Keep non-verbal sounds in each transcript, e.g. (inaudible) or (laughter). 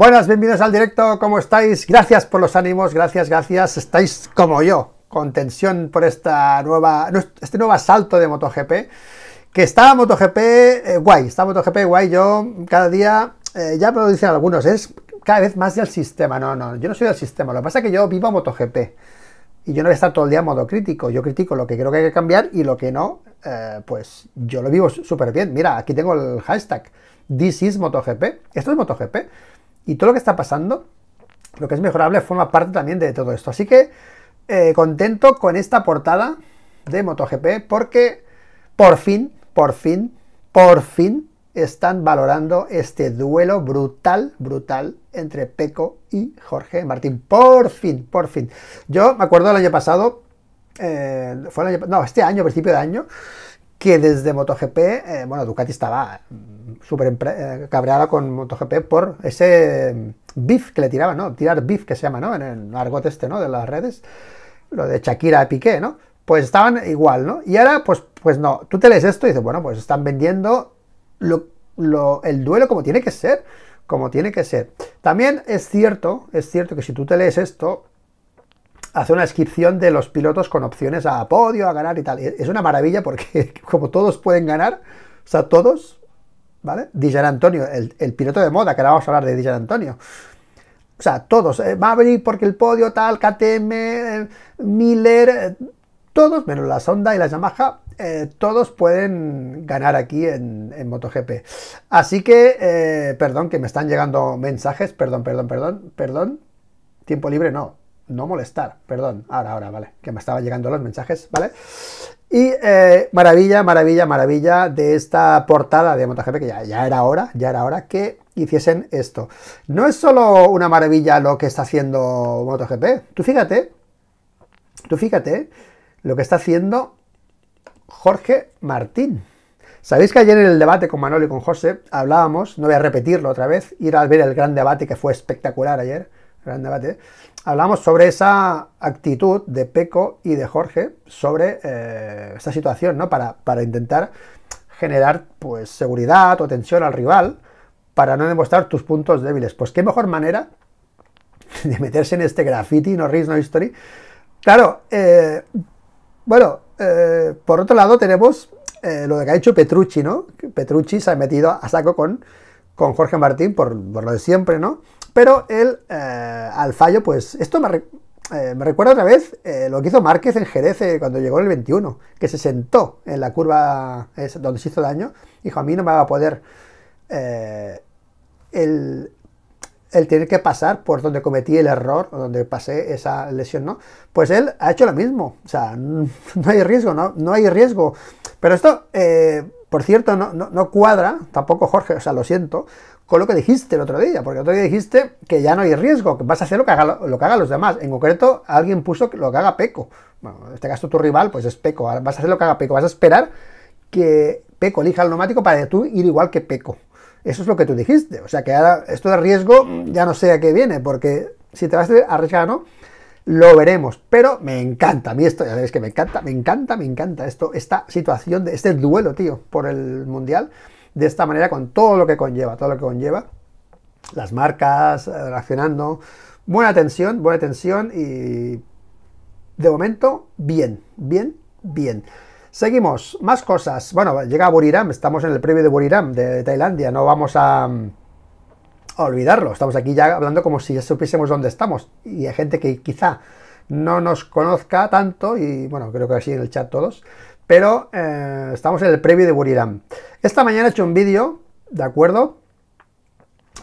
Buenas, bienvenidos al directo, ¿cómo estáis? Gracias por los ánimos, gracias, gracias. Estáis como yo, con tensión por esta nueva, este nuevo asalto de MotoGP. Que está MotoGP eh, guay, está MotoGP guay. Yo cada día, eh, ya me lo dicen algunos, es cada vez más del sistema. No, no, yo no soy del sistema. Lo que pasa es que yo vivo MotoGP. Y yo no voy a estar todo el día en modo crítico. Yo critico lo que creo que hay que cambiar y lo que no, eh, pues yo lo vivo súper bien. Mira, aquí tengo el hashtag. This is MotoGP. Esto es MotoGP. Y todo lo que está pasando, lo que es mejorable, forma parte también de todo esto. Así que eh, contento con esta portada de MotoGP porque por fin, por fin, por fin están valorando este duelo brutal, brutal entre Peco y Jorge Martín. Por fin, por fin. Yo me acuerdo el año pasado, eh, fue el año, no, este año, principio de año, que desde MotoGP, eh, bueno, Ducati estaba mm, súper eh, cabreada con MotoGP por ese mm, beef que le tiraban, ¿no? Tirar beef que se llama, ¿no? En el argot este, ¿no? De las redes, lo de Shakira a Piqué, ¿no? Pues estaban igual, ¿no? Y ahora, pues, pues no, tú te lees esto y dices, bueno, pues están vendiendo el duelo como tiene que ser, como tiene que ser. También es cierto, es cierto que si tú te lees esto, hace una descripción de los pilotos con opciones a podio, a ganar y tal. Es una maravilla porque (laughs) como todos pueden ganar, o sea, todos, ¿vale? DJ Antonio, el, piloto de moda, que ahora vamos a hablar de DJ Antonio. O sea, todos, a eh, Maverick porque el podio, tal, KTM, eh, Miller, eh, todos, menos la Sonda y la Yamaha, todos pueden ganar aquí en, en MotoGP. Así que, perdón, que me están llegando mensajes, perdón, perdón, perdón, perdón. Tiempo libre no, no molestar, perdón, ahora, ahora, vale, que me estaban llegando los mensajes, ¿vale? Y eh, maravilla, maravilla, maravilla de esta portada de MotoGP, que ya, ya era hora, ya era hora que hiciesen esto. No es solo una maravilla lo que está haciendo MotoGP, tú fíjate, tú fíjate lo que está haciendo Jorge Martín. Sabéis que ayer en el debate con Manolo y con José hablábamos, no voy a repetirlo otra vez, ir a ver el gran debate que fue espectacular ayer, gran debate, hablamos sobre esa actitud de Peco y de Jorge sobre eh, esa esta situación, ¿no? Para, intentar generar pues seguridad o tensión al rival para no demostrar tus puntos débiles. Pues qué mejor manera de meterse en este graffiti, no Riz, no history. Claro, eh, bueno, eh, por otro lado tenemos lo que ha hecho Petrucci, ¿no? Petrucci se ha metido a saco con, Jorge Martín por, por lo de siempre, ¿no? Pero él, eh, al fallo, pues esto me, eh, recuerda otra vez eh, lo que hizo Márquez en Jerez cuando llegó en el 21, que se sentó en la curva donde se hizo daño, dijo, a mí no me va a poder el, tener que pasar por donde cometí el error, o donde pasé esa lesión, ¿no? Pues él ha hecho lo mismo, o sea, (laughs) no hay riesgo, no, no hay riesgo. Pero esto por cierto, no, no, cuadra, tampoco Jorge, o sea, lo siento, con lo que dijiste el otro día, porque el otro día dijiste que ya no hay riesgo, que vas a hacer lo que, hagan los demás. En concreto, alguien puso lo que haga Peco. Bueno, en este caso tu rival, pues es Peco. Vas a hacer lo que haga Peco, vas a esperar que Peco elija el neumático para tú ir igual que Peco. Eso es lo que tú dijiste. O sea que ahora esto de riesgo ya no sé a qué viene, porque si te vas a arriesgar no, lo veremos. Pero me encanta, a mí esto, ya sabéis que me encanta, me encanta, me encanta esto, esta situación, de este duelo, tío, por el Mundial de esta manera con todo lo que conlleva, todo lo que conlleva, las marcas eh, reaccionando, buena tensión, buena tensión y de momento bien, bien, bien. Seguimos, más cosas. Bueno, llega Buriram, estamos en el premio de Buriram de, Tailandia, no vamos a, a, olvidarlo. Estamos aquí ya hablando como si ya supiésemos dónde estamos. Y hay gente que quizá no nos conozca tanto, y bueno, creo que así en el chat todos, pero eh, estamos en el previo de Buriram. Esta mañana he hecho un vídeo, ¿de acuerdo?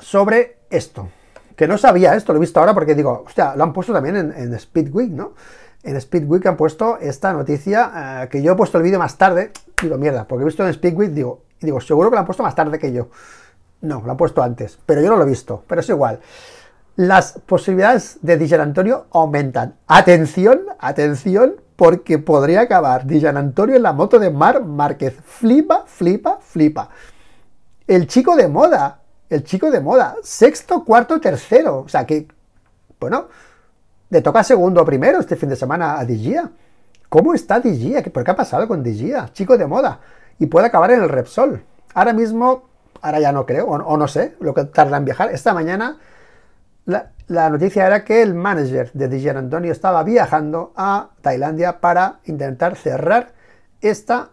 Sobre esto, que no sabía esto, lo he visto ahora porque digo, hostia, lo han puesto también en, Speedweek, ¿no? En Speedweek han puesto esta noticia, eh, que yo he puesto el vídeo más tarde, digo, mierda, porque he visto en Speedweek, digo, digo, seguro que lo han puesto más tarde que yo. No, lo han puesto antes, pero yo no lo he visto, pero es igual. Las posibilidades de DJ Antonio aumentan. Atención, atención, porque podría acabar Dijan Antonio en la moto de Mar Márquez. Flipa, flipa, flipa. El chico de moda, el chico de moda, sexto, cuarto, tercero. O sea que, bueno, le toca segundo o primero este fin de semana a Digia. ¿Cómo está Digia? ¿Por qué ha pasado con Digia? Chico de moda. Y puede acabar en el Repsol. Ahora mismo, ahora ya no creo, o, no sé, lo que tarda en viajar. Esta mañana la, la noticia era que el manager de DJ Antonio estaba viajando a Tailandia para intentar cerrar esta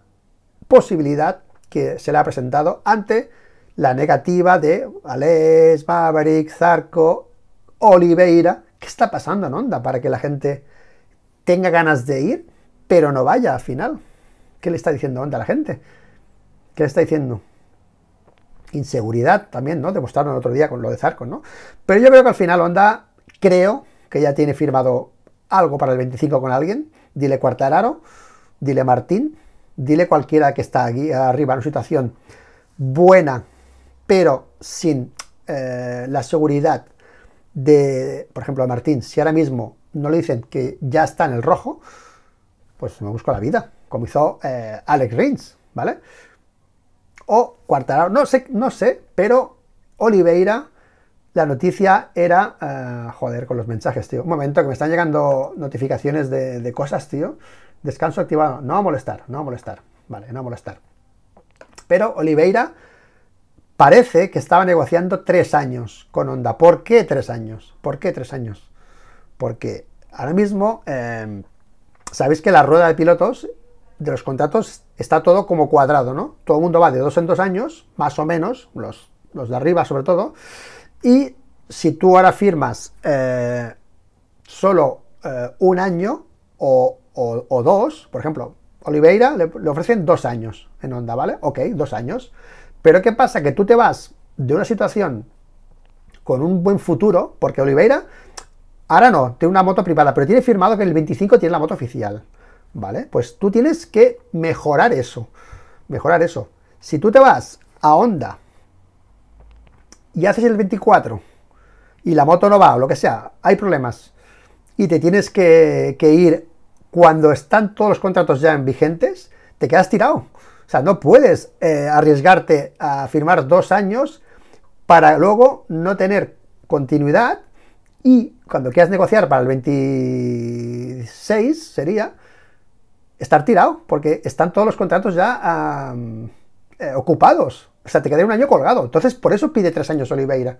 posibilidad que se le ha presentado ante la negativa de Alex, Maverick, Zarco, Oliveira. ¿Qué está pasando en Onda para que la gente tenga ganas de ir, pero no vaya al final? ¿Qué le está diciendo Onda a la gente? ¿Qué le está diciendo? inseguridad también, ¿no? Demostraron el otro día con lo de Zarco, ¿no? Pero yo creo que al final onda creo que ya tiene firmado algo para el 25 con alguien. Dile Cuartararo, dile Martín, dile cualquiera que está aquí arriba en una situación buena, pero sin eh, la seguridad de, por ejemplo, a Martín, si ahora mismo no le dicen que ya está en el rojo, pues me busco la vida, como hizo eh, Alex Rins, ¿vale? o cuartarado. no sé, no sé, pero Oliveira, la noticia era, eh, joder, con los mensajes, tío, un momento, que me están llegando notificaciones de, de cosas, tío, descanso activado, no a molestar, no a molestar, vale, no a molestar. Pero Oliveira parece que estaba negociando tres años con Honda. ¿Por qué tres años? ¿Por qué tres años? Porque ahora mismo, eh, sabéis que la rueda de pilotos de los contratos está todo como cuadrado, ¿no? Todo el mundo va de dos en dos años, más o menos, los, los de arriba sobre todo, y si tú ahora firmas eh, solo eh, un año o, dos, por ejemplo, Oliveira le, le, ofrecen dos años en Onda, ¿vale? Ok, dos años. Pero ¿qué pasa? Que tú te vas de una situación con un buen futuro, porque Oliveira, ahora no, tiene una moto privada, pero tiene firmado que el 25 tiene la moto oficial. ¿vale? Pues tú tienes que mejorar eso, mejorar eso. Si tú te vas a Honda y haces el 24 y la moto no va o lo que sea, hay problemas y te tienes que, ir cuando están todos los contratos ya en vigentes, te quedas tirado. O sea, no puedes eh, arriesgarte a firmar dos años para luego no tener continuidad y cuando quieras negociar para el 26 sería, estar tirado, porque están todos los contratos ya eh, ocupados. O sea, te quedaría un año colgado. Entonces, por eso pide tres años Oliveira.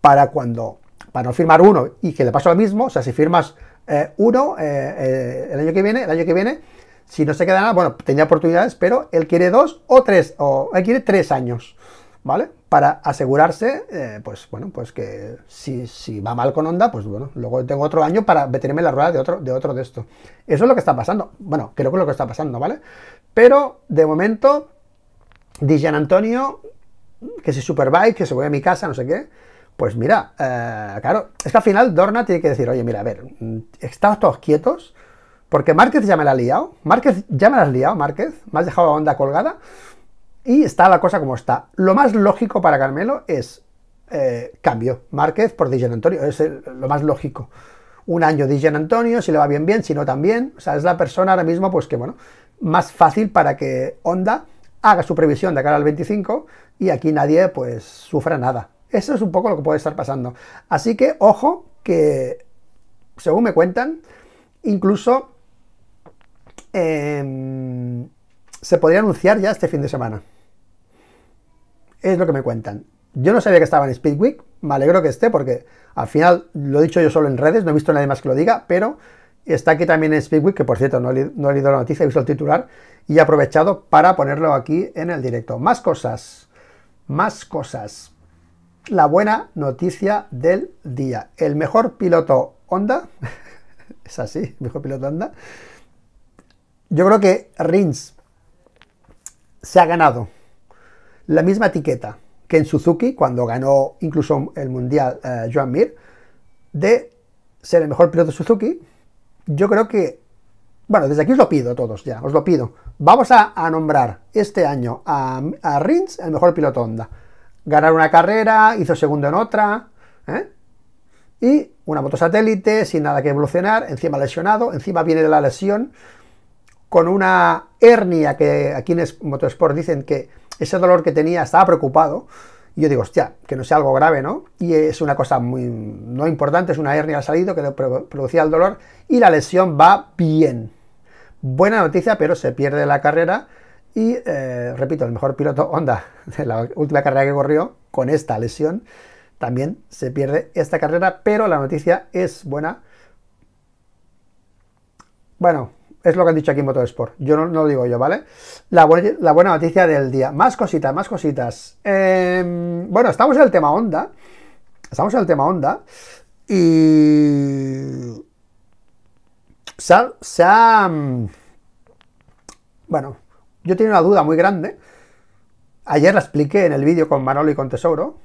Para cuando, para no firmar uno y que le pasa lo mismo, o sea, si firmas eh, uno eh, el año que viene, el año que viene, si no se queda nada, bueno, tenía oportunidades, pero él quiere dos o tres, o él quiere tres años, ¿vale? para asegurarse, eh, pues bueno, pues que si, si, va mal con onda pues bueno, luego tengo otro año para meterme la rueda de otro de otro de esto. Eso es lo que está pasando. Bueno, creo que es lo que está pasando, ¿vale? Pero de momento, Dijan Antonio, que si Superbike, que se voy a mi casa, no sé qué, pues mira, eh, claro, es que al final Dorna tiene que decir, oye, mira, a ver, mm, estamos todos quietos, porque Márquez ya me la ha liado, Márquez ya me la has liado, Márquez, me has dejado a Honda colgada, y está la cosa como está. Lo más lógico para Carmelo es eh, cambio. Márquez por Dijan Antonio. Es lo más lógico. Un año Dijan Antonio, si le va bien, bien, si no también. O sea, es la persona ahora mismo, pues que bueno, más fácil para que Honda haga su previsión de cara al 25 y aquí nadie pues sufra nada. Eso es un poco lo que puede estar pasando. Así que ojo que, según me cuentan, incluso em, se podría anunciar ya este fin de semana es lo que me cuentan. Yo no sabía que estaba en Speedweek, me alegro que esté porque al final lo he dicho yo solo en redes, no he visto nadie más que lo diga, pero está aquí también en Speedweek, que por cierto no he, leído la noticia, he visto el titular y he aprovechado para ponerlo aquí en el directo. Más cosas, más cosas. La buena noticia del día. El mejor piloto Honda, (laughs) es así, mejor piloto Honda. Yo creo que Rins se ha ganado la misma etiqueta que en Suzuki, cuando ganó incluso el Mundial eh, Joan Mir, de ser el mejor piloto de Suzuki, yo creo que, bueno, desde aquí os lo pido a todos ya, os lo pido. Vamos a, nombrar este año a, Rins el mejor piloto Honda. Ganar una carrera, hizo segundo en otra, ¿eh? y una moto satélite, sin nada que evolucionar, encima lesionado, encima viene de la lesión, con una hernia que aquí en Motorsport dicen que ese dolor que tenía, estaba preocupado. Y yo digo, hostia, que no sea algo grave, ¿no? Y es una cosa muy no importante, es una hernia al salido que producía el dolor y la lesión va bien. Buena noticia, pero se pierde la carrera y, eh, repito, el mejor piloto Honda de la última carrera que corrió con esta lesión también se pierde esta carrera, pero la noticia es buena. Bueno, es lo que han dicho aquí en Motorsport. Yo no, lo digo yo, ¿vale? La, buena noticia del día. Más cositas, más cositas. Em, bueno, estamos en el tema Honda. Estamos en el tema Honda. Y. Se ha, mm, Bueno, yo tenía una duda muy grande. Ayer la expliqué en el vídeo con Manolo y con Tesoro.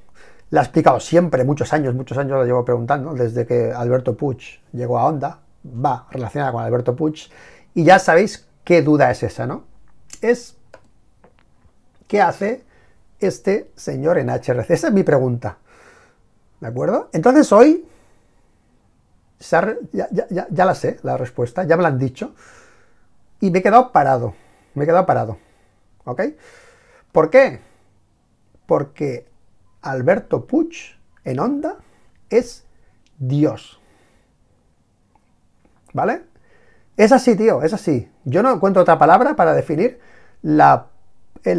La he explicado siempre, muchos años, muchos años la llevo preguntando, desde que Alberto Puch llegó a Honda, va relacionada con Alberto Puch, y ya sabéis qué duda es esa, ¿no? Es qué hace este señor en HRC. Esa es mi pregunta. ¿De acuerdo? Entonces hoy ya, la sé, la respuesta, ya me la han dicho. Y me he quedado parado. Me he quedado parado. ¿Ok? ¿Por qué? Porque Alberto Puch en Onda es Dios. ¿Vale? Es así, tío, es así. Yo no encuentro otra palabra para definir la, eh,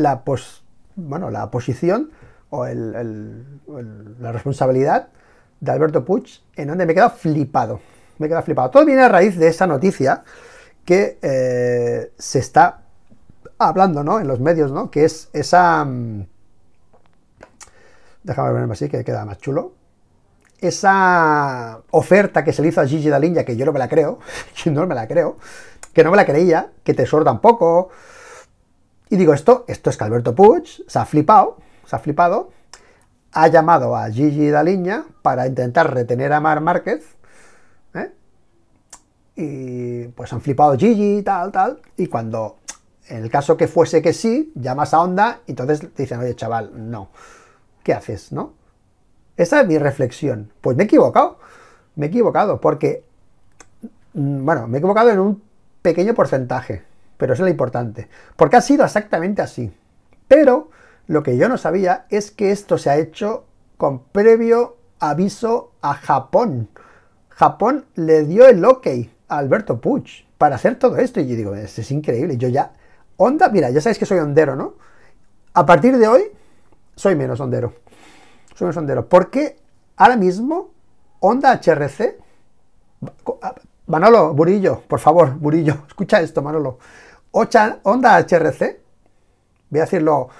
bueno, la posición o la responsabilidad de Alberto Puig, en donde me he quedado flipado. Me he quedado flipado. Todo viene a raíz de esa noticia que eh, se está hablando, ¿no? En los medios, ¿no? Que es esa... Mm, déjame ponerme así, que queda más chulo esa oferta que se le hizo a Gigi Daliña, que yo no me la creo, (laughs) que no me la creo, que no me la creía, que te un poco Y digo, esto, esto es que Alberto Puig se ha flipado, se ha flipado, ha llamado a Gigi Daliña para intentar retener a Mar Márquez, ¿eh? y pues han flipado Gigi, y tal, tal, y cuando, en el caso que fuese que sí, llamas a Onda, y entonces te dicen, oye chaval, no, ¿qué haces, no? Esa es mi reflexión. Pues me he equivocado, me he equivocado, porque, mm, bueno, me he equivocado en un pequeño porcentaje, pero eso es lo importante, porque ha sido exactamente así. Pero lo que yo no sabía es que esto se ha hecho con previo aviso a Japón. Japón le dio el ok a Alberto Puig para hacer todo esto. Y yo digo, pues es increíble. Yo ya, onda, mira, ya sabéis que soy hondero, ¿no? A partir de hoy, soy menos hondero. Porque ahora mismo Onda HRC, Manolo, Burillo, por favor, Burillo, (laughs) escucha esto, Manolo. Ocha, onda HRC, voy a decirlo un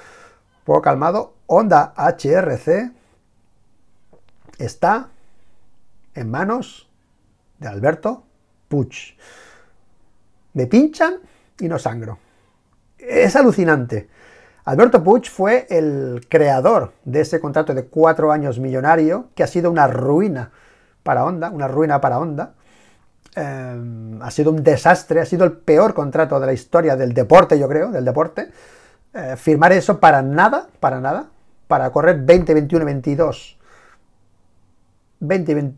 poco calmado, Onda HRC está en manos de Alberto Puch. Me pinchan y no sangro. Es alucinante. Alberto Puig fue el creador de ese contrato de cuatro años millonario, que ha sido una ruina para Honda, una ruina para Honda. Em, ha sido un desastre, ha sido el peor contrato de la historia del deporte, yo creo, del deporte. Eh, firmar eso para nada, para nada, para correr 20, 21, 22. 21,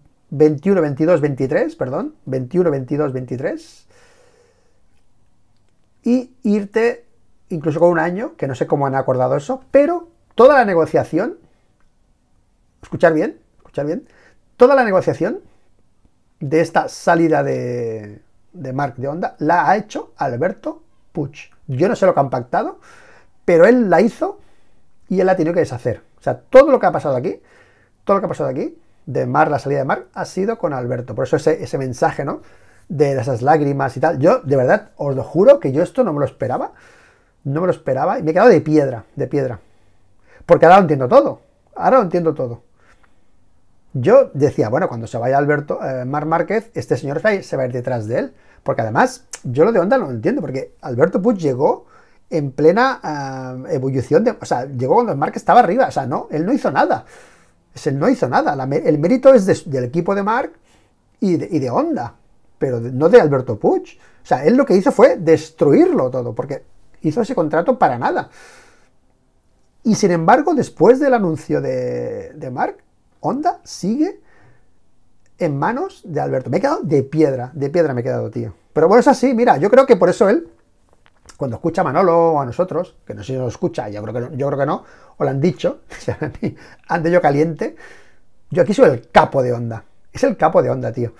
22, 23, perdón, 21, 22, 23. Y irte incluso con un año, que no sé cómo han acordado eso, pero toda la negociación, escuchar bien, escuchar bien, toda la negociación de esta salida de, de Mark de Onda la ha hecho Alberto Puch. Yo no sé lo que han pactado, pero él la hizo y él la ha tenido que deshacer. O sea, todo lo que ha pasado aquí, todo lo que ha pasado aquí, de Mar, la salida de Mar, ha sido con Alberto. Por eso ese, ese mensaje, ¿no? De esas lágrimas y tal. Yo, de verdad, os lo juro que yo esto no me lo esperaba. No me lo esperaba y me he quedado de piedra, de piedra. Porque ahora lo entiendo todo. Ahora lo entiendo todo. Yo decía, bueno, cuando se vaya Alberto eh, Marc Márquez, este señor se va a ir detrás de él. Porque además, yo lo de onda no lo entiendo, porque Alberto Puig llegó en plena eh, evolución de. O sea, llegó cuando Márquez estaba arriba. O sea, no, él no hizo nada. él no hizo nada. el mérito es del equipo de Marc y de, y Honda, pero no de Alberto Puig. O sea, él lo que hizo fue destruirlo todo, porque hizo ese contrato para nada. Y sin embargo, después del anuncio de, de Mark, Honda sigue en manos de Alberto. Me he quedado de piedra, de piedra me he quedado, tío. Pero bueno, es así, mira, yo creo que por eso él, cuando escucha a Manolo o a nosotros, que no sé si lo escucha, yo creo que no, yo creo que no o lo han dicho, (laughs) ande yo caliente, yo aquí soy el capo de Onda. Es el capo de Onda, tío.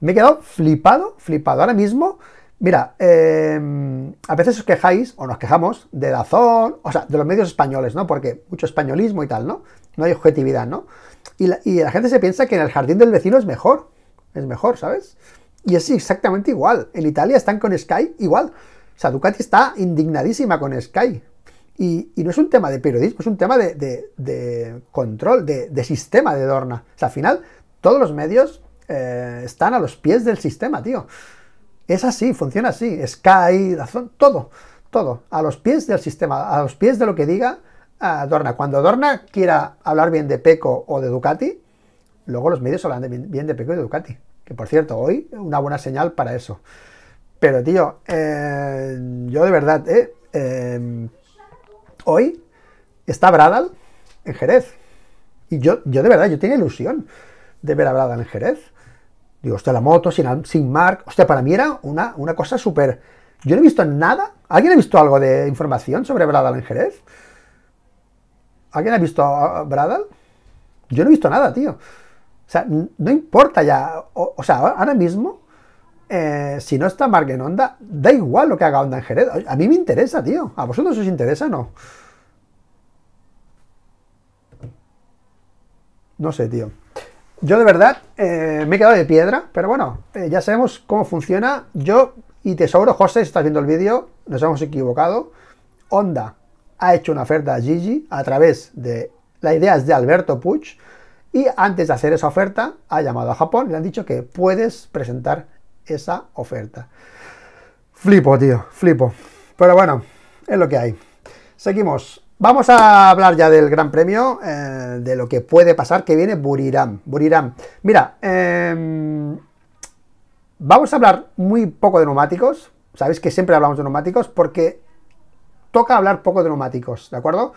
Me he quedado flipado, flipado. Ahora mismo Mira, em, a veces os quejáis o nos quejamos de Dazón, o sea, de los medios españoles, ¿no? Porque mucho españolismo y tal, ¿no? No hay objetividad, ¿no? Y la, gente se piensa que en el jardín del vecino es mejor, es mejor, ¿sabes? Y es exactamente igual. En Italia están con Sky igual. O sea, Ducati está indignadísima con Sky. Y, no es un tema de periodismo, es un tema de, control, de, sistema de Dorna. O sea, al final, todos los medios eh, están a los pies del sistema, tío. Es así, funciona así. Sky, Dazón, todo, todo. A los pies del sistema, a los pies de lo que diga Adorna. Ah, Dorna. Cuando Dorna quiera hablar bien de Peco o de Ducati, luego los medios hablan bien de Peco y de Ducati. Que por cierto, hoy una buena señal para eso. Pero tío, eh, yo de verdad, eh, em, hoy está Bradal en Jerez. Y yo, yo de verdad, yo tenía ilusión de ver a Bradal en Jerez. Digo, hostia, la moto sin, sin Mark. Hostia, para mí era una, una cosa súper. Yo no he visto nada. ¿Alguien ha visto algo de información sobre Bradal en Jerez? ¿Alguien ha visto a Bradal? Yo no he visto nada, tío. O sea, no importa ya. O, sea, ahora mismo, eh, si no está Mark en Onda, da igual lo que haga Onda en Jerez. A mí me interesa, tío. ¿A vosotros os interesa no? No sé, tío. Yo de verdad eh, me he quedado de piedra, pero bueno, eh, ya sabemos cómo funciona. Yo y Tesoro, José, si estás viendo el vídeo, nos hemos equivocado. Honda ha hecho una oferta a Gigi a través de la idea es de Alberto Puch y antes de hacer esa oferta ha llamado a Japón y le han dicho que puedes presentar esa oferta. Flipo, tío, flipo. Pero bueno, es lo que hay. Seguimos. Vamos a hablar ya del Gran Premio, eh, de lo que puede pasar, que viene Buriram. Buriram. Mira, em, vamos a hablar muy poco de neumáticos. Sabéis que siempre hablamos de neumáticos porque toca hablar poco de neumáticos, ¿de acuerdo?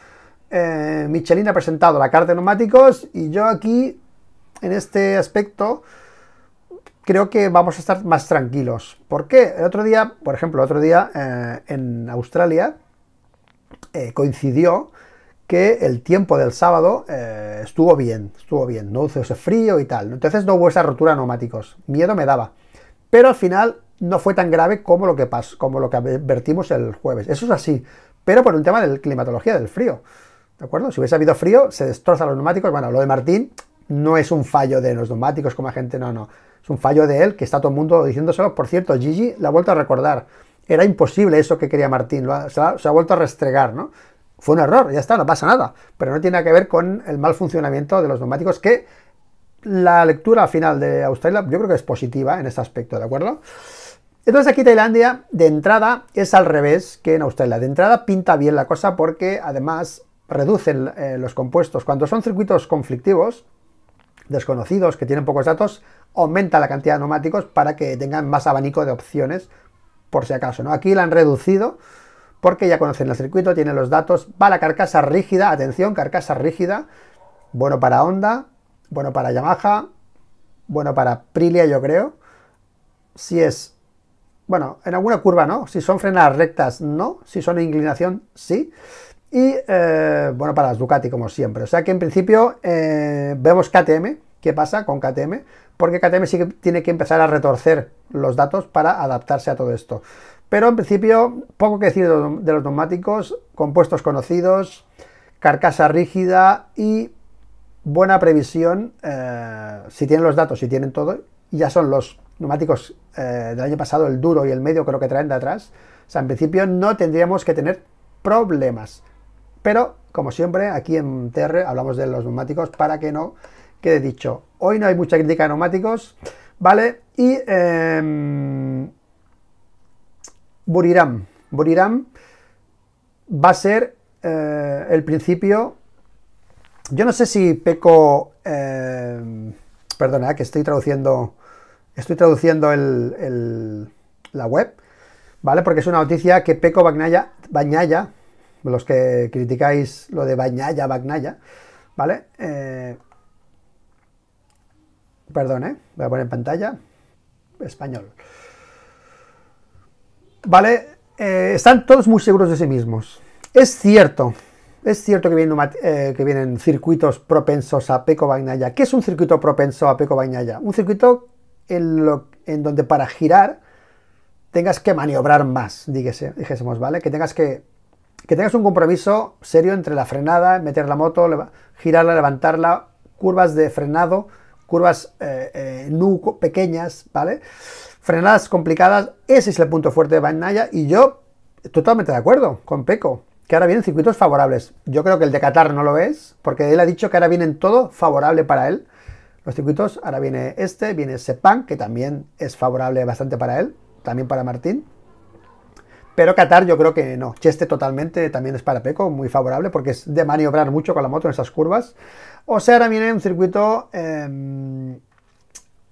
Eh, Michelin ha presentado la carta de neumáticos y yo aquí, en este aspecto, creo que vamos a estar más tranquilos. ¿Por qué? El otro día, por ejemplo, el otro día eh, en Australia, eh, coincidió que el tiempo del sábado eh, estuvo bien, estuvo bien, no hizo ese frío y tal. Entonces no hubo esa rotura de neumáticos, miedo me daba. Pero al final no fue tan grave como lo que, pasó, como lo que advertimos el jueves. Eso es así, pero por el tema de climatología, del frío. ¿De acuerdo? Si hubiese habido frío, se destrozan los neumáticos. Bueno, lo de Martín no es un fallo de los neumáticos como la gente, no, no. Es un fallo de él que está todo el mundo diciéndoselo. Por cierto, Gigi, la vuelta a recordar. Era imposible eso que quería Martín, se, ha, vuelto a restregar, ¿no? Fue un error, ya está, no pasa nada, pero no tiene que ver con el mal funcionamiento de los neumáticos, que la lectura final de Australia yo creo que es positiva en este aspecto, ¿de acuerdo? Entonces aquí Tailandia, de entrada, es al revés que en Australia. De entrada pinta bien la cosa porque además reducen eh, los compuestos. Cuando son circuitos conflictivos, desconocidos, que tienen pocos datos, aumenta la cantidad de neumáticos para que tengan más abanico de opciones por si acaso, ¿no? Aquí la han reducido porque ya conocen el circuito, tienen los datos, va la carcasa rígida, atención, carcasa rígida, bueno para Honda, bueno para Yamaha, bueno para Prilia yo creo, si es, bueno, en alguna curva no, si son frenadas rectas no, si son inclinación sí, y eh, bueno para las Ducati como siempre, o sea que en principio eh, vemos KTM, ¿qué pasa con KTM? porque KTM sí que tiene que empezar a retorcer los datos para adaptarse a todo esto. Pero en principio, poco que decir de los neumáticos, compuestos conocidos, carcasa rígida y buena previsión, eh, si tienen los datos, si tienen todo, ya son los neumáticos eh, del año pasado, el duro y el medio creo que traen de atrás, o sea, en principio no tendríamos que tener problemas. Pero, como siempre, aquí en TR hablamos de los neumáticos para que no que he dicho. Hoy no hay mucha crítica de neumáticos, ¿vale? Y em, Buriram. Buriram va a ser eh, el principio. Yo no sé si peco. Em, perdona, que estoy traduciendo. Estoy traduciendo el, la web, ¿vale? Porque es una noticia que Peco Bagnaya, Bagnaya los que criticáis lo de Bagnaya, Bagnaya, ¿vale? Eh, Perdón, ¿eh? Voy a poner en pantalla. Español. ¿Vale? Eh, están todos muy seguros de sí mismos. Es cierto, es cierto que vienen, eh, que vienen circuitos propensos a Peco Bagnaya. ¿Qué es un circuito propenso a Peco Bainaya? Un circuito en, en donde para girar tengas que maniobrar más, dijésemos, ¿vale? Que tengas que que tengas un compromiso serio entre la frenada, meter la moto, girarla, levantarla, curvas de frenado, curvas eh, eh, nu pequeñas, ¿vale? Frenadas complicadas, ese es el punto fuerte de Naya y yo totalmente de acuerdo con Peco, que ahora vienen circuitos favorables. Yo creo que el de Qatar no lo es, porque él ha dicho que ahora vienen todo favorable para él. Los circuitos, ahora viene este, viene Sepang, que también es favorable bastante para él, también para Martín. Pero Qatar yo creo que no. Cheste totalmente también es para Peco, muy favorable, porque es de maniobrar mucho con la moto en esas curvas. O sea, ahora viene un circuito, em,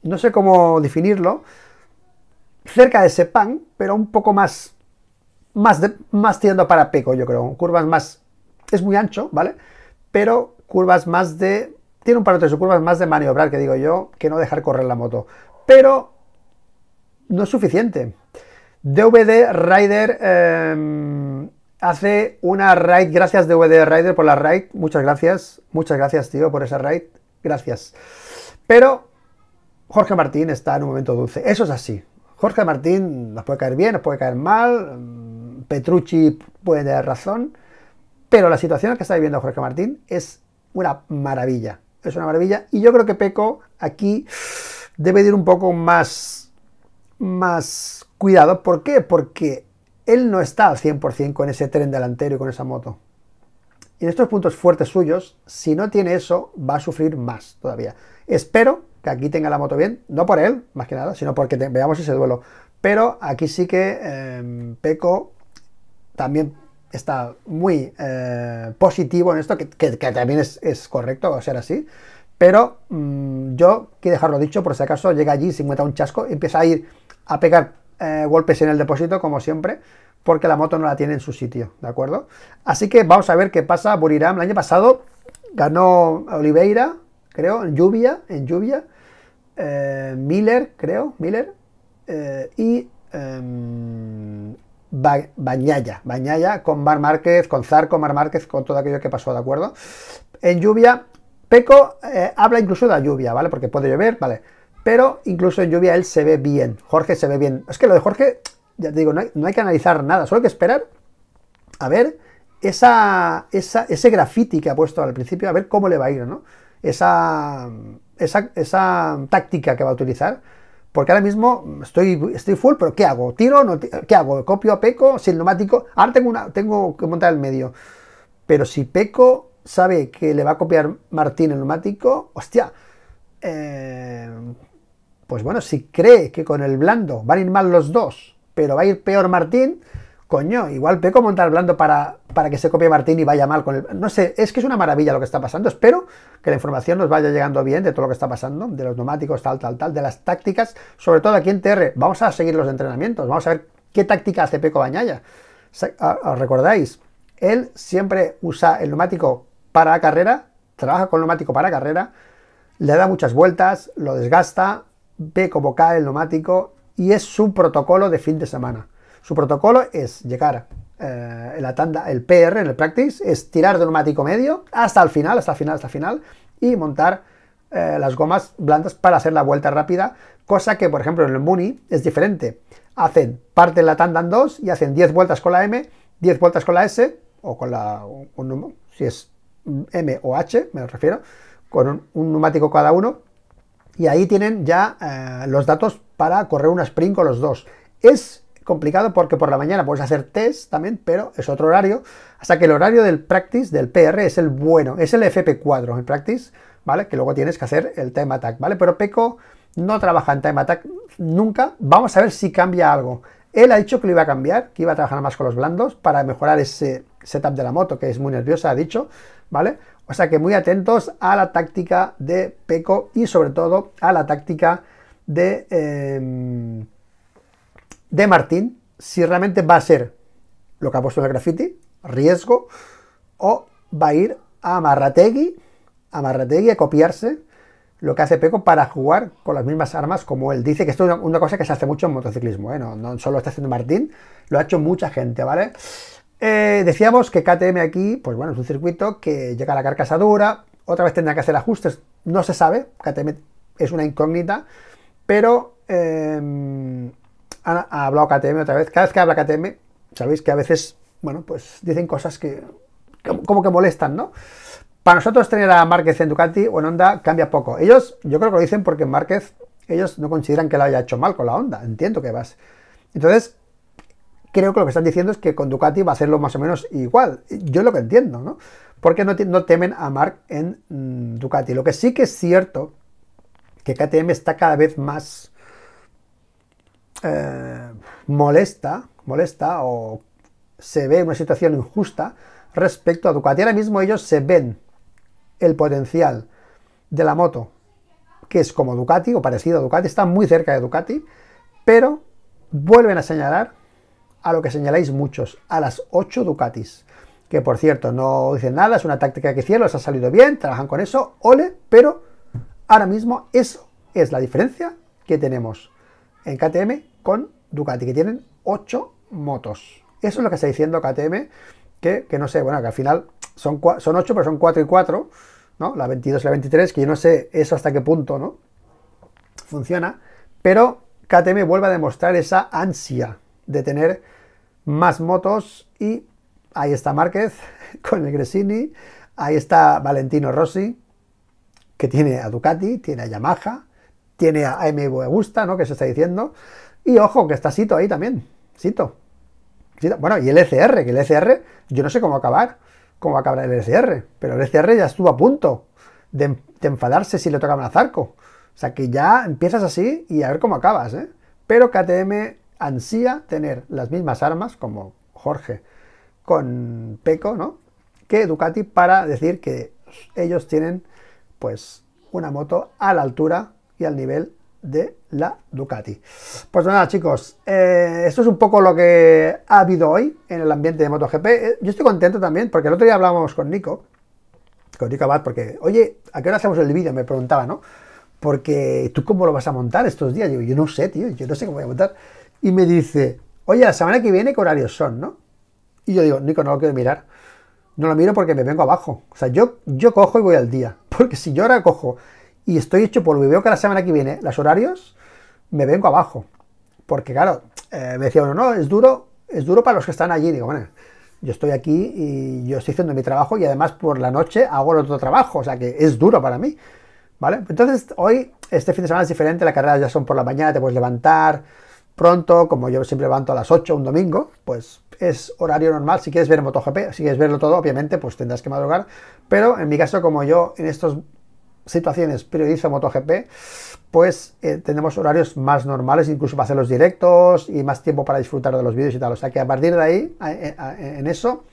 no sé cómo definirlo, cerca de Sepang, pero un poco más, más, más tirando para Peco, yo creo. Curvas más, es muy ancho, ¿vale? Pero curvas más de, tiene un par de curvas más de maniobrar, que digo yo, que no dejar correr la moto. Pero no es suficiente. DVD Rider... Eh, Hace una raid, gracias DVD Rider por la raid, muchas gracias, muchas gracias tío por esa raid, gracias. Pero Jorge Martín está en un momento dulce, eso es así. Jorge Martín nos puede caer bien, nos puede caer mal, mm, Petrucci puede tener razón, pero la situación que está viviendo Jorge Martín es una maravilla, es una maravilla. Y yo creo que Peco aquí debe ir un poco más, más cuidado. ¿Por qué? Porque él no está al 100% con ese tren delantero y con esa moto. Y en estos puntos fuertes suyos, si no tiene eso, va a sufrir más todavía. Espero que aquí tenga la moto bien, no por él, más que nada, sino porque veamos ese duelo. Pero aquí sí que em, Peco también está muy eh, positivo en esto, que, también es, va correcto ser así. Pero mm, yo quiero dejarlo dicho, por si acaso llega allí, se encuentra un chasco, empieza a ir a pegar eh, golpes en el depósito, como siempre, porque la moto no la tiene en su sitio, ¿de acuerdo? Así que vamos a ver qué pasa. Buriram el año pasado ganó Oliveira, creo, en lluvia, en lluvia. Eh, Miller, creo, Miller. Eh, y em, bañalla Bañaya, con bar Márquez, con Zarco, Mar Márquez, con todo aquello que pasó, ¿de acuerdo? En lluvia, Peco habla incluso de la lluvia, ¿vale? Porque puede llover, ¿vale? Pero incluso en lluvia él se ve bien. Jorge se ve bien. Es que lo de Jorge, ya te digo, no hay, que analizar nada, solo hay que esperar a ver esa, ese graffiti que ha puesto al principio, a ver cómo le va a ir, ¿no? Esa, esa, táctica que va a utilizar. Porque ahora mismo estoy, estoy full, pero ¿qué hago? ¿Tiro? No, ¿Qué hago? ¿Copio a Peco? ¿Sin neumático? Ahora tengo, una, tengo que montar el medio. Pero si Peco sabe que le va a copiar Martín el neumático, hostia, eh, pues bueno, si cree que con el blando van a ir mal los dos, pero va a ir peor Martín, coño, igual Peco montar el blando para, para que se copie Martín y vaya mal con el... No sé, es que es una maravilla lo que está pasando. Espero que la información nos vaya llegando bien de todo lo que está pasando, de los neumáticos, tal, tal, tal, de las tácticas, sobre todo aquí en TR. Vamos a seguir los entrenamientos, vamos a ver qué táctica hace Peco Bañaya. ¿Os recordáis? Él siempre usa el neumático para carrera, trabaja con neumático para carrera, le da muchas vueltas, lo desgasta, ve cómo cae el neumático y es su protocolo de fin de semana. Su protocolo es llegar eh, en la tanda, el PR, en el practice, es tirar de neumático medio hasta el final, hasta el final, hasta el final y montar eh, las gomas blandas para hacer la vuelta rápida, cosa que, por ejemplo, en el Muni es diferente. Hacen, parten la tanda en dos y hacen 10 vueltas con la M, 10 vueltas con la S o con la, si es M o H, me refiero, con un neumático cada uno y ahí tienen ya eh, los datos para correr una sprint con los dos. Es complicado porque por la mañana puedes hacer test también, pero es otro horario. Hasta que el horario del practice, del PR, es el bueno, es el FP4, en practice, ¿vale? Que luego tienes que hacer el time attack, ¿vale? Pero Peco no trabaja en time attack nunca. Vamos a ver si cambia algo. Él ha dicho que lo iba a cambiar, que iba a trabajar más con los blandos para mejorar ese setup de la moto, que es muy nerviosa, ha dicho, ¿vale? O sea que muy atentos a la táctica de Peco y sobre todo a la táctica de, em, de Martín, si realmente va a ser lo que ha puesto en el graffiti, riesgo, o va a ir a Marrategui, a Marrategui a copiarse lo que hace Peco para jugar con las mismas armas como él. Dice que esto es una, cosa que se hace mucho en motociclismo, Bueno, ¿eh? no, no solo está haciendo Martín, lo ha hecho mucha gente, ¿vale? Eh, decíamos que KTM aquí, pues bueno, es un circuito que llega a la carcasa dura, otra vez tendrá que hacer ajustes, no se sabe, KTM es una incógnita, pero em, ha, hablado KTM otra vez, cada vez que habla KTM, sabéis que a veces, bueno, pues dicen cosas que, como que molestan, ¿no? Para nosotros tener a Márquez en Ducati o en Honda cambia poco. Ellos, yo creo que lo dicen porque Márquez, ellos no consideran que lo haya hecho mal con la Honda, entiendo que vas. Entonces, creo que lo que están diciendo es que con Ducati va a lo más o menos igual. Yo lo que entiendo, ¿no? Porque no, no temen a Mark en mm, Ducati. Lo que sí que es cierto que KTM está cada vez más eh, molesta, molesta o se ve una situación injusta respecto a Ducati. Ahora mismo ellos se ven el potencial de la moto, que es como Ducati o parecido a Ducati, está muy cerca de Ducati, pero vuelven a señalar a lo que señaláis muchos, a las 8 Ducatis. Que por cierto, no dicen nada, es una táctica que hicieron, os ha salido bien, trabajan con eso, ole, pero ahora mismo eso es la diferencia que tenemos en KTM con Ducati, que tienen 8 motos. Eso es lo que está diciendo KTM, que, no sé, bueno, que al final son, son 8, pero son 4 y 4, ¿no? La 22 y la 23, que yo no sé eso hasta qué punto, ¿no? Funciona, pero KTM vuelve a demostrar esa ansia de tener más motos y ahí está Márquez (laughs) con el Gresini, ahí está Valentino Rossi, que tiene a Ducati, tiene a Yamaha, tiene a AMW ¿no? Que se está diciendo. Y ojo, que está Sito ahí también, Sito. Bueno, y el ECR, que el ECR, yo no sé cómo acabar, cómo acabar el ECR, pero el ECR ya estuvo a punto de, em, enfadarse si le tocaban a Zarco. O sea que ya empiezas así y a ver cómo acabas, ¿eh? Pero KTM ansía tener las mismas armas, como Jorge con Peco, ¿no? que Ducati para decir que ellos tienen pues una moto a la altura y al nivel de la Ducati. Pues nada chicos, eh, esto es un poco lo que ha habido hoy en el ambiente de MotoGP. Eh, yo estoy contento también porque el otro día hablábamos con Nico, con Nico Abad, porque oye, ¿a qué hora hacemos el vídeo? Me preguntaba, ¿no? Porque tú cómo lo vas a montar estos días. Yo, yo no sé, tío, yo no sé cómo voy a montar y me dice, oye, la semana que viene, ¿qué horarios son, no? Y yo digo, Nico, no lo quiero mirar. No lo miro porque me vengo abajo. O sea, yo, yo cojo y voy al día. (laughs) Porque si yo ahora cojo y estoy hecho polvo y veo que la semana que viene los horarios, me vengo abajo. Porque claro, eh, me decía uno, no, es duro, es duro para los que están allí. digo, bueno, yo estoy aquí y yo estoy haciendo mi trabajo y además por la noche hago el otro trabajo, o sea que es duro para mí. ¿Vale? Entonces hoy, este fin de semana es diferente, las carreras ya son por la mañana, te puedes levantar, pronto, como yo siempre levanto a las 8 un domingo, pues es horario normal. Si quieres ver MotoGP, si quieres verlo todo, obviamente, pues tendrás que madrugar. Pero en mi caso, como yo en estas situaciones priorizo MotoGP, pues eh, tenemos horarios más normales, incluso para hacer los directos y más tiempo para disfrutar de los vídeos y tal. O sea que a partir de ahí, eh, eh, en eso,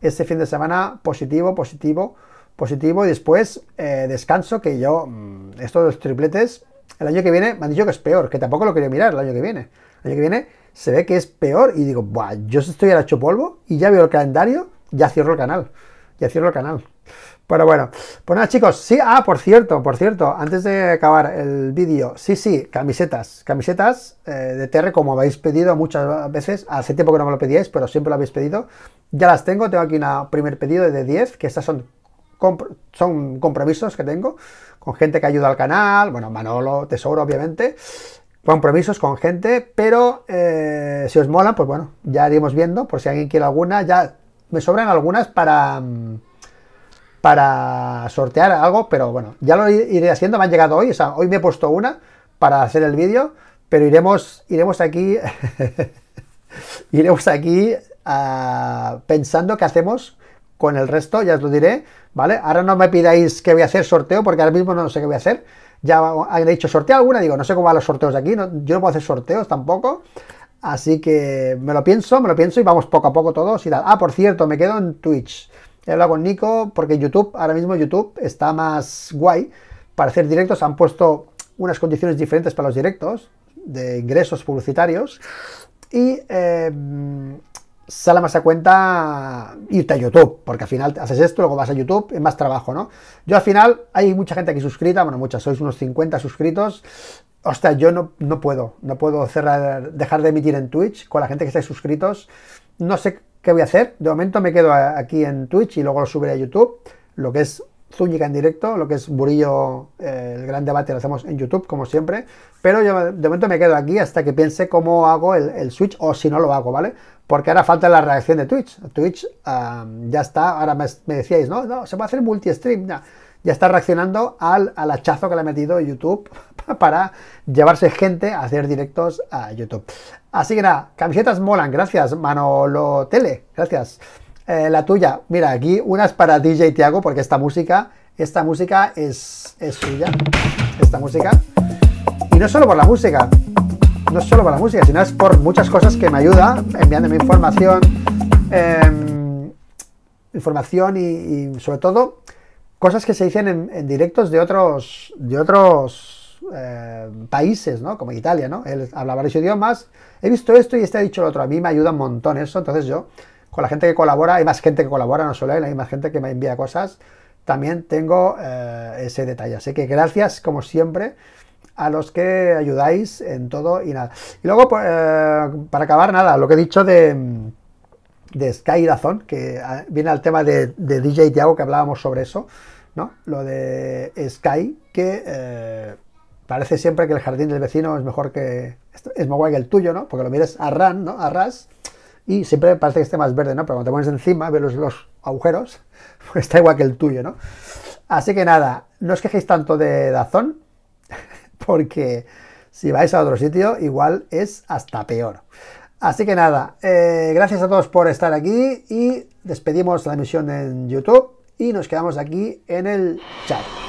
ese fin de semana positivo, positivo, positivo. Y después descanso, que yo, mm, estos dos tripletes, el año que viene me han dicho que es peor, que tampoco lo quería mirar el año que viene año que viene, se ve que es peor y digo, Buah, yo estoy al hecho polvo y ya veo el calendario, ya cierro el canal, ya cierro el canal. Pero bueno, pues nada chicos, sí, ah, por cierto, por cierto, antes de acabar el vídeo, sí, sí, camisetas, camisetas eh, de TR como habéis pedido muchas veces, hace tiempo que no me lo pedíais, pero siempre lo habéis pedido, ya las tengo, tengo aquí un primer pedido de 10, que estas son, son compromisos que tengo con gente que ayuda al canal, bueno, Manolo, Tesoro obviamente, compromisos con gente, pero eh, si os mola, pues bueno, ya iremos viendo, por si alguien quiere alguna, ya me sobran algunas para, mm, para sortear algo, pero bueno, ya lo iré haciendo, me han llegado hoy, o sea, hoy me he puesto una para hacer el vídeo, pero iremos, iremos aquí, (laughs) iremos aquí ah, pensando qué hacemos con el resto, ya os lo diré, ¿vale? Ahora no me pidáis que voy a hacer sorteo, porque ahora mismo no sé qué voy a hacer, ya han dicho sorteo alguna, digo, no sé cómo van los sorteos aquí, yo no puedo hacer sorteos tampoco. Así que me lo pienso, me lo pienso y vamos poco a poco todos y Ah, por cierto, me quedo en Twitch. He hablado con Nico porque YouTube, ahora mismo YouTube está más guay para hacer directos. Han puesto unas condiciones diferentes para los directos de ingresos publicitarios. Y em, sale más a cuenta irte a YouTube, porque al final haces esto, luego vas a YouTube, es más trabajo, ¿no? Yo al final, hay mucha gente aquí suscrita, bueno, muchas, sois unos 50 suscritos. Hostia, yo no, no puedo, no puedo cerrar, dejar de emitir en Twitch con la gente que estáis suscritos. No sé qué voy a hacer, de momento me quedo aquí en Twitch y luego lo subiré a YouTube, lo que es Zúñiga en directo, lo que es Burillo, eh, el gran debate lo hacemos en YouTube, como siempre. Pero yo de momento me quedo aquí hasta que piense cómo hago el, Switch o si no lo hago, ¿vale? Porque ahora falta la reacción de Twitch. Twitch ya está, ahora me, decíais, no, no, se puede hacer multi-stream, ya está reaccionando al, al, hachazo que le ha metido YouTube (laughs) para llevarse gente a hacer directos a YouTube. Así que nada, camisetas molan, gracias Manolo Tele, gracias. Eh, la tuya. Mira, aquí una es para DJ Tiago, porque esta música, esta música es, suya. Esta música. Y no solo por la música, no solo por la música, sino es por muchas cosas que me ayuda, enviándome información, em, información y, sobre todo cosas que se dicen en, directos de otros, de otros em, países, ¿no? Como Italia, ¿no? Él habla varios idiomas, he visto esto y este ha dicho lo otro, a mí me ayuda un montón eso, entonces yo con la gente que colabora, hay más gente que colabora, no solo él, hay más gente que me envía cosas, también tengo eh, ese detalle. Así que gracias, como siempre, a los que ayudáis en todo y nada. Y luego, pues, eh, para acabar, nada, lo que he dicho de, de Sky Dazón, que ah, viene al tema de, de DJ Tiago, que hablábamos sobre eso, ¿no? Lo de Sky, que... Eh, parece siempre que el jardín del vecino es mejor que. Es más guay el tuyo, ¿no? Porque lo mires a ran, ¿no? A ras y siempre parece que esté más verde, ¿no? Pero cuando te pones encima, ves los, agujeros, (laughs) pues está igual que el tuyo, ¿no? Así que nada, no os quejéis tanto de Dazón, (laughs) porque si vais a otro sitio, igual es hasta peor. Así que nada, eh, gracias a todos por estar aquí y despedimos la emisión en YouTube y nos quedamos aquí en el chat.